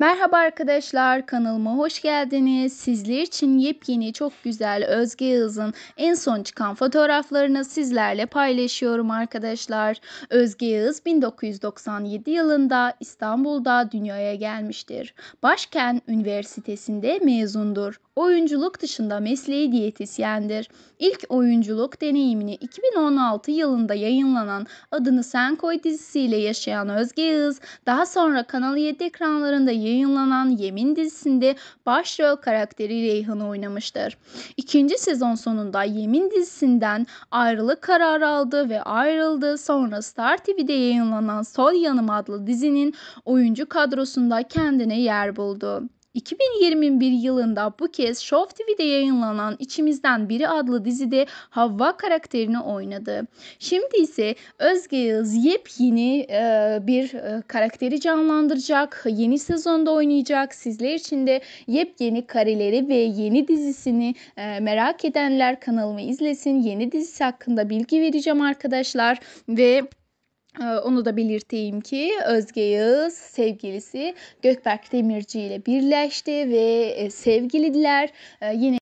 Merhaba arkadaşlar kanalıma hoş geldiniz. Sizler için yepyeni çok güzel Özge Yıldız'ın en son çıkan fotoğraflarını sizlerle paylaşıyorum arkadaşlar. Özge Yıldız 1997 yılında İstanbul'da dünyaya gelmiştir. Başkent Üniversitesi'nde mezundur. Oyunculuk dışında mesleği diyetisyendir. İlk oyunculuk deneyimini 2016 yılında yayınlanan Adını Sen Koy dizisiyle yaşayan Özge Yıldız daha sonra Kanal 7 ekranlarında yayınlanan Yemin dizisinde başrol karakteri Reyhan'ı oynamıştır. İkinci sezon sonunda Yemin dizisinden ayrılık kararı aldı ve ayrıldı. Sonra Star TV'de yayınlanan Sol Yanım adlı dizinin oyuncu kadrosunda kendine yer buldu. 2021 yılında bu kez Show TV'de yayınlanan İçimizden Biri adlı dizide Havva karakterini oynadı. Şimdi ise Özge Yağız yepyeni e, bir e, karakteri canlandıracak. Yeni sezonda oynayacak. Sizler için de yepyeni kareleri ve yeni dizisini e, merak edenler kanalımı izlesin. Yeni dizisi hakkında bilgi vereceğim arkadaşlar ve ee, onu da belirteyim ki Özge Yağız sevgilisi Gökberk Demirci ile birleşti ve e, sevgilidiler. E, yine